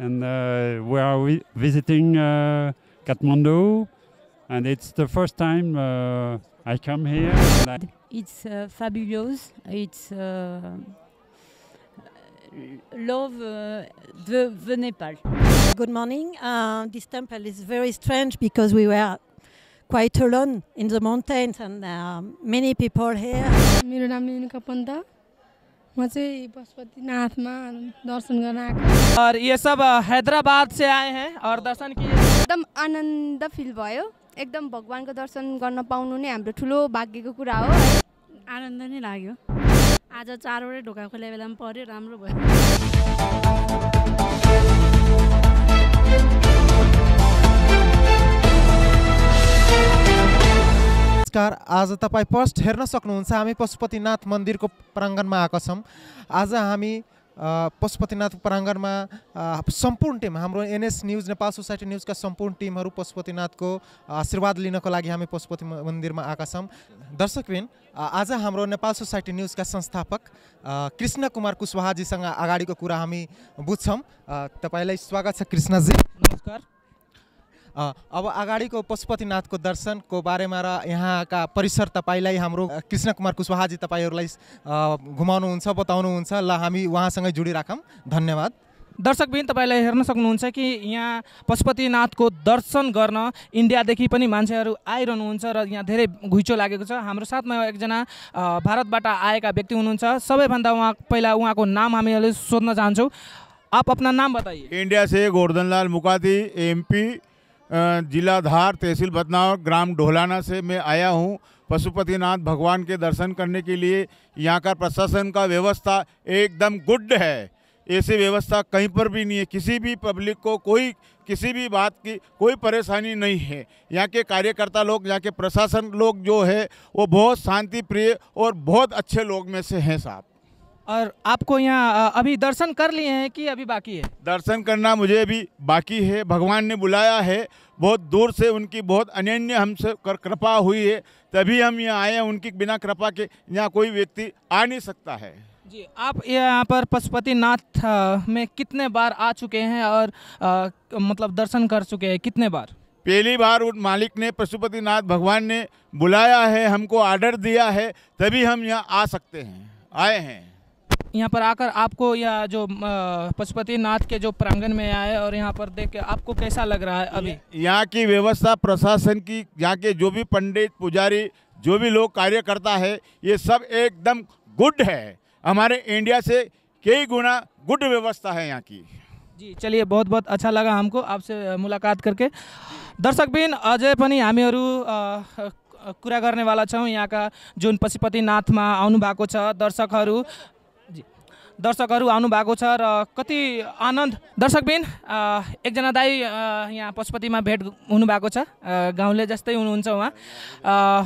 and uh, we are visiting uh, Kathmandu, and it's the first time uh, I come here. It's uh, fabulous. It's uh, love uh, the, the Nepal. Good morning. this temple is very strange because we were quite alone in the mountains and many people here. म चाहिँ पशुपतिनाथमा दर्शन गर्न आएको और ये सब हैदराबाद से आए हैं और दर्शन किए एकदम आनन्द फिल भयो एकदम भगवान्को दर्शन गर्न पाउनु नै हाम्रो ठुलो भाग्यको कुरा हो आनन्द नै लाग्यो आज चारवटै ढोका खोले बेलामा पऱ्यो राम्रो भयो नमस्कार आज तपाईँ फर्स्ट हेर्न सक्नुहुन्छ हामी पशुपतिनाथ मन्दिरको प्राङ्गणमा आएका छौँ आज हामी पशुपतिनाथ प्राङ्गणमा सम्पूर्ण टिम हाम्रो एनएस न्युज नेपाल सोसाइटी न्युजका सम्पूर्ण टिमहरू पशुपतिनाथको आशीर्वाद लिनको लागि हामी पशुपति मन्दिरमा आएका छौँ दर्शकबिन आज हाम्रो नेपाल सोसाइटी न्युजका संस्थापक कृष्ण कुमार कुशवाहाजीसँग अगाडिको कुरा हामी बुझ्छौँ तपाईँलाई स्वागत छ कृष्णजी नमस्कार अब अगाडिको पशुपतिनाथको दर्शनको बारेमा र यहाँका परिसर तपाईँलाई हाम्रो कृष्ण कुमार कुशवाहाजी तपाईँहरूलाई घुमाउनुहुन्छ बताउनुहुन्छ ल हामी उहाँसँगै जोडिराखौँ धन्यवाद दर्शकबिन तपाईँलाई हेर्न सक्नुहुन्छ कि यहाँ पशुपतिनाथको दर्शन गर्न इन्डियादेखि पनि मान्छेहरू आइरहनुहुन्छ र यहाँ धेरै घुइचो लागेको छ हाम्रो साथमा एकजना भारतबाट आएका व्यक्ति हुनुहुन्छ सबैभन्दा उहाँ पहिला उहाँको नाम हामीहरूले सोध्न चाहन्छौँ आप अपना नाम बताइए इन्डिया से गोर्धनलाल मुकाती एमपी जिलाधार तहसील बदनाव ग्राम ढोलाना से मैं आया हूँ पशुपतिनाथ भगवान के दर्शन करने के लिए यहाँ का प्रशासन का व्यवस्था एकदम गुड है ऐसी व्यवस्था कहीं पर भी नहीं है किसी भी पब्लिक को कोई किसी भी बात की कोई परेशानी नहीं है यहाँ के कार्यकर्ता लोग यहाँ के प्रशासन लोग जो है वो बहुत शांति प्रिय और बहुत अच्छे लोग में से हैं साहब और आपको यहाँ अभी दर्शन कर लिए हैं कि अभी बाकी है दर्शन करना मुझे अभी बाकी है भगवान ने बुलाया है बहुत दूर से उनकी बहुत अनन्य हमसे कृपा हुई है तभी हम यहाँ आए हैं उनकी बिना कृपा के यहाँ कोई व्यक्ति आ नहीं सकता है जी आप यहाँ पर पशुपतिनाथ में कितने बार आ चुके हैं और आ, मतलब दर्शन कर चुके हैं कितने बार पहली बार उन मालिक ने पशुपतिनाथ भगवान ने बुलाया है हमको आर्डर दिया है तभी हम यहाँ आ सकते हैं आए हैं यहाँ पर आकर आपको या जो पशुपति नाथ के जो प्रांगण में आए और यहाँ पर देख के आपको कैसा लग रहा है अभी यहाँ की व्यवस्था प्रशासन की यहाँ के जो भी पंडित पुजारी जो भी लोग कार्य करता है ये सब एकदम गुड है हमारे इंडिया से कई गुना गुड व्यवस्था है यहाँ की जी चलिए बहुत बहुत अच्छा लगा हमको आपसे मुलाकात करके दर्शक बिन अजय पनि हमीर कुरा गर्नेवाला छौँ यहाँका में आने आउनुभएको दर्शक दर्शकहरू दर्शकहरू भएको छ र कति आनन्द दर्शकबिन एकजना दाई यहाँ पशुपतिमा भेट हुनुभएको छ गाउँले जस्तै हुनुहुन्छ उहाँ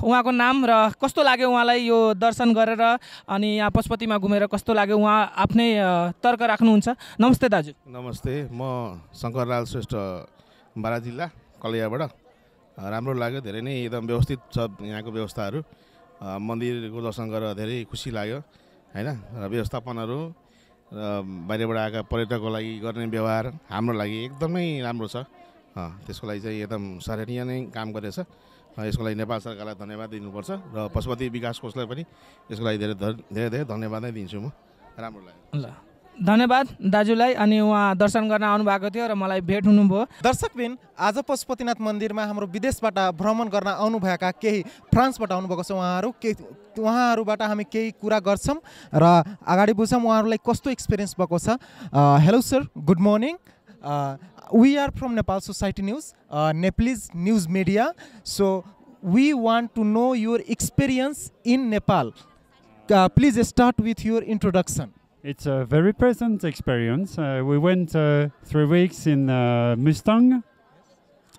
उहाँको नाम र कस्तो लाग्यो उहाँलाई यो दर्शन गरेर अनि यहाँ पशुपतिमा घुमेर कस्तो लाग्यो उहाँ आफ्नै तर्क राख्नुहुन्छ नमस्ते दाजु नमस्ते म शङ्करलाल श्रेष्ठ बारा जिल्ला कलियाबाट राम्रो लाग्यो धेरै नै एकदम व्यवस्थित छ यहाँको व्यवस्थाहरू मन्दिरको दर्शन गरेर धेरै खुसी लाग्यो होइन र व्यवस्थापनहरू र बाहिरबाट आएका पर्यटकको लागि गर्ने व्यवहार हाम्रो लागि एकदमै राम्रो छ त्यसको लागि चाहिँ एकदम सराहनीय नै काम गरेछ यसको लागि नेपाल सरकारलाई धन्यवाद दिनुपर्छ र पशुपति विकास कोषलाई पनि यसको लागि धेरै धेरै धेरै धन्यवाद नै दिन्छु म राम्रो लाग्यो ल धन्यवाद दाजुलाई अनि उहाँ दर्शन गर्न आउनुभएको थियो र मलाई भेट हुनुभयो दर्शकबिन आज पशुपतिनाथ मन्दिरमा हाम्रो विदेशबाट भ्रमण गर्न आउनुभएका केही फ्रान्सबाट आउनुभएको छ उहाँहरू के उहाँहरूबाट हामी केही कुरा गर्छौँ र अगाडि बुझौँ उहाँहरूलाई कस्तो एक्सपिरियन्स भएको छ hello sir good morning we are from Nepal society news Nepalese news media so we want to know your experience in Nepal please start with your introduction It's a very pleasant experience. Uh, we went uh, three weeks in uh, Mustang.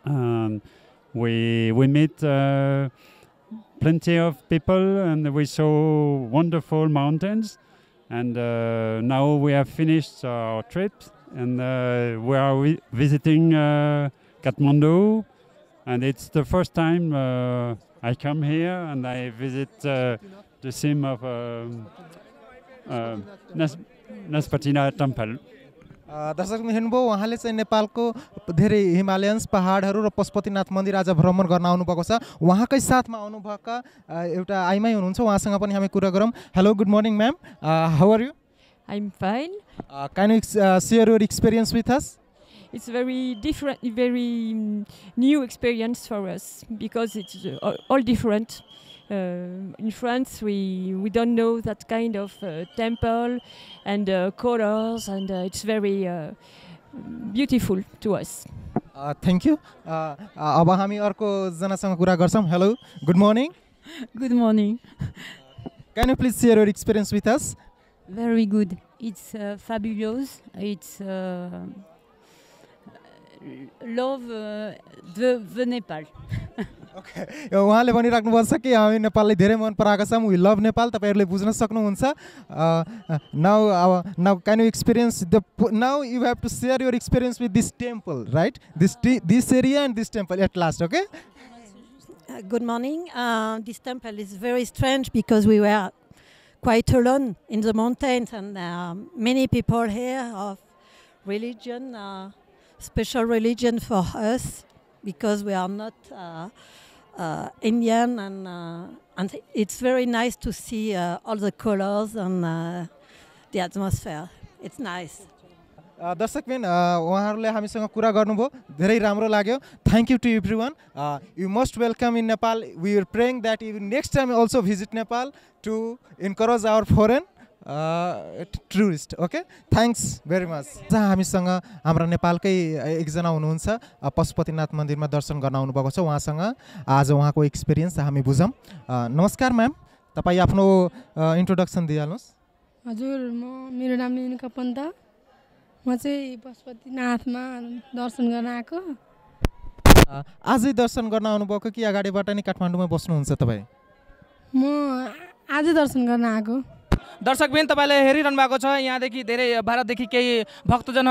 Um, we we met uh, plenty of people and we saw wonderful mountains. And uh, now we have finished our trip and uh, we are visiting Kathmandu. And it's the first time I come here and I visit the sim of. Um, नसपटिना टम्फल दर्शक हेर्नुभयो उहाँले चाहिँ नेपालको धेरै हिमालयन्स पहाडहरू र पशुपतिनाथ मन्दिर आज भ्रमण गर्न आउनुभएको छ उहाँकै साथमा आउनुभएका एउटा आइमाई हुनुहुन्छ उहाँसँग पनि हामी कुरा गरौँ hello good morning ma'am how are you I am fine can you uh, share your with us it's very very different, very new experience as because it's it's uh, Um, in France we we don't know that kind of uh, temple and uh, colors and uh, it's very beautiful to us. thank you. Abahami orko zanasam kura garsam. Hello. Good morning. Good morning. Can you please share your experience with us? Very good. It's fabulous. It's love the Nepal. Okay. Yo, वहाँ ले बनी रखने वाले सके We love Nepal तब ऐले बुझना सकनु उनसा। uh, Now, now can you experience the? Now you have to share your experience with this temple, right? This this area and this temple at last, okay? Good morning. Uh, this temple is very strange because we were quite alone in the mountains and uh, many people here of religion, special religion for us because we are not Indian, and and it's very nice to see all the colors and the atmosphere. It's nice. दर्शकबिन उहाँहरूले हामीसँग कुरा गर्नुभयो धेरै राम्रो लाग्यो thank you to everyone you must welcome in Nepal we are praying that you next time also visit Nepal to encourage our foreign tourist okay thanks very much जहाँ हामीसँग हाम्रो नेपालकै एकजना हुनुहुन्छ पशुपतिनाथ मन्दिरमा दर्शन गर्न आउनुभएको छ उहाँसँग आज उहाँको एक्सपिरियन्स हामी बुझौँ नमस्कार म्याम तपाईँ आफ्नो इन्ट्रोडक्सन दिइहाल्नुहोस् हजुर म मेरो नाम मेनुका पन्त म चाहिँ पशुपतिनाथमा दर्शन गर्न आएको आजै दर्शन गर्न आउनुभएको कि अगाडिबाट नै काठमाडौँमा बस्नुहुन्छ तपाईँ म आजै दर्शन गर्न आएको दर्शक बिन हेरिरहनु भएको यहाँ यहाँदेखि धेरै भारत देखि कई भक्तजन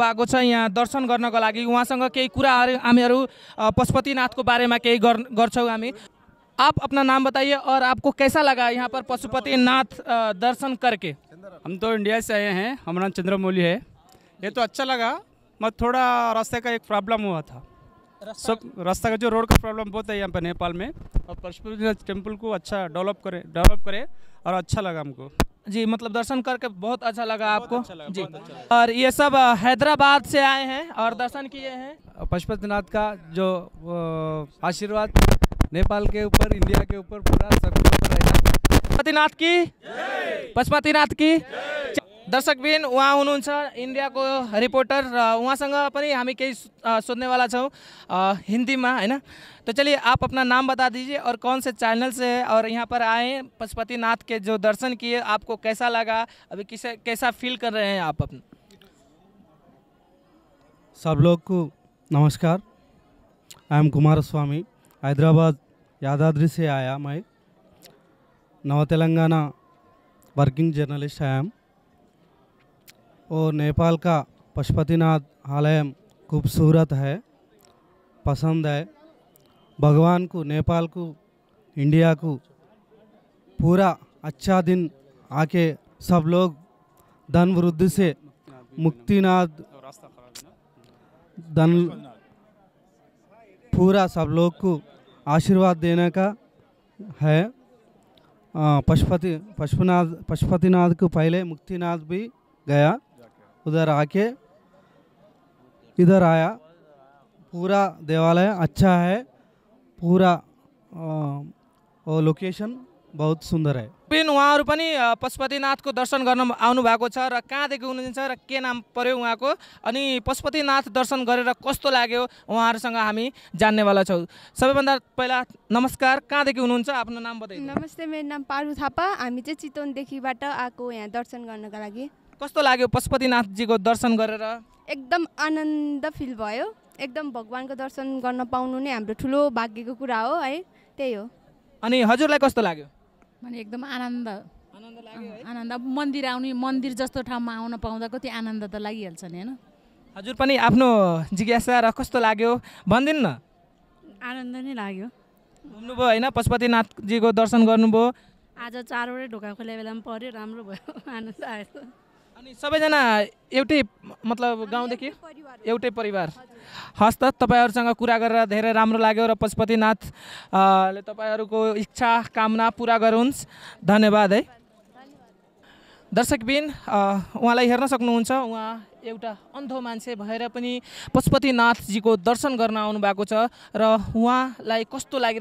भएको यहाँ दर्शन करना गर्नको लागि उहाँसँग केही कुराहरू हामीहरू पशुपतिनाथको बारेमा केही गर्छौँ हमी आप अपना नाम बताइए और आपको कैसा लगा यहाँ पर पशुपतिनाथ दर्शन करके हम तो इंडिया से आए हैं हमारा नाम चंद्रमौली है ये तो अच्छा लगा मत थोड़ा रास्ते का एक प्रॉब्लम हुआ था सब रास्ता का जो रोड का प्रॉब्लम बहुत है यहाँ पर नेपाल में और पशुपतिनाथ टेम्पल को अच्छा डेवलप करे डेवलप करे और अच्छा लगा हमको जी मतलब दर्शन करके बहुत अच्छा लगा आपको अच्छा लगा, जी अच्छा और ये सब हैदराबाद से आए हैं और दर्शन किए हैं पशुपतिनाथ का जो आशीर्वाद नेपाल के ऊपर इंडिया के ऊपर पूरा पशुपतिनाथ की पशुपतिनाथ की दर्शकबिन हो इंडिया को रिपोर्टर र हम कई सोने वाला छो हिंदी में है ना तो चलिए आप अपना नाम बता दीजिए और कौन से चैनल से और यहाँ पर आए पशुपतिनाथ के जो दर्शन किए आपको कैसा लगा अभी किसे कैसा फील कर रहे हैं आप अपने सब लोग को नमस्कार आई एम कुमार स्वामी हैदराबाद यादाद्री से आया मैं Nava Telangana working journalist I am और नेपाल का पशुपतिनाथ आलय खूबसूरत है पसंद है भगवान को नेपाल को इंडिया को पूरा अच्छा दिन आके सब लोग धन वृद्धि से मुक्तिनाथ धन पूरा सब लोग को आशीर्वाद देने का है पशुपति पशुपनाथ पशुपतिनाथ को पहले मुक्तिनाथ भी गया उधर आके इधर आया पूरा देवालय अच्छा है पूरा ओ, लोकेशन बहुत सुन्दर है पिन उहाँहरू पनि पशुपतिनाथको दर्शन गर्न आउनुभएको छ र कहाँदेखि हुनुहुन्छ र के नाम पऱ्यो उहाँको अनि पशुपतिनाथ दर्शन गरेर कस्तो लाग्यो उहाँहरूसँग हामी जान्नेवाला छौँ सबैभन्दा पहिला नमस्कार कहाँदेखि हुनुहुन्छ आफ्नो नाम बताइदिनु नमस्ते मेरो नाम पारु थापा हामी चाहिँ चितवनदेखिबाट आएको यहाँ दर्शन गर्नका लागि कस्तो लाग्यो पशुपतिनाथजीको दर्शन गरेर एकदम आनन्द फिल भयो एकदम भगवान्को दर्शन गर्न पाउनु नै हाम्रो ठुलो भाग्यको कुरा हो है त्यही हो अनि हजुरलाई कस्तो लाग्यो भने एकदम आनन्द आनन्द अब मन्दिर आउने मन्दिर जस्तो ठाउँमा आउन पाउँदा कति आनन्द त लागिहाल्छ नि होइन हजुर पनि आफ्नो जिज्ञासा र कस्तो लाग्यो भनिदिनु न आनन्द नै लाग्यो घुम्नुभयो होइन पशुपतिनाथजीको दर्शन गर्नुभयो आज चारवटै ढोका खोले बेलामा पऱ्यो राम्रो भयो आनन्द आयो अनि सबैजना एउटै मतलब गाउँदेखि एउटै परिवार हस् त तपाईँहरूसँग कुरा गरेर धेरै राम्रो लाग्यो र पशुपतिनाथले तपाईँहरूको इच्छा कामना पुरा गरून् धन्यवाद है दर्शकबिन उहाँलाई हेर्न सक्नुहुन्छ उहाँ एउटा मं मान्छे पशुपतिनाथ जी को दर्शन करना आने रहाँ र कस्तो लगी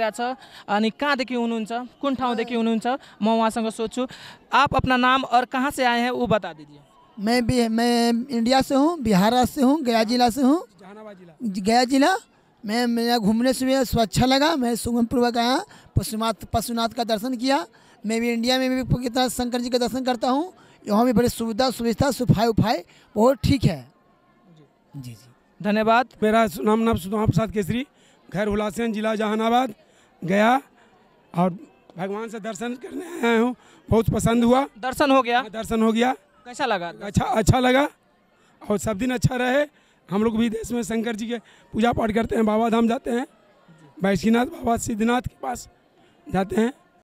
अनि कहाँदेखि हुनुहुन्छ कुन ठाउँदेखि आप अपना नाम और कहाँ से आए हैं वो बता दीजिए मैं भी मैं इंडिया से हूँ बिहार से हूँ गया जिला से हूँ गया जिला मैं मेरा घूमने से भी अच्छा लगा मैं सुगमपूर्वक गया पशुनाथ पशुनाथ का दर्शन किया मैं भी इंडिया में भी कितना शंकर जी का दर्शन करता हूँ वहाँ भी बड़ी सुविधा सुविधा सफाई उफाई बहुत ठीक है जी जी धन्यवाद मेरा नाम नाम सुधमा प्रसाद केसरी घर हुलासैन जिला जहानाबाद गया और भगवान से दर्शन करने आया हूँ बहुत पसंद हुआ दर्शन हो गया हाँ, दर्शन हो गया कैसा लगा अच्छा अच्छा लगा और सब दिन अच्छा रहे हम लोग भी देश में शंकर जी के पूजा पाठ करते हैं बाबा धाम जाते हैं वैश्वीनाथ बाबा सिद्धनाथ के पास जाते हैं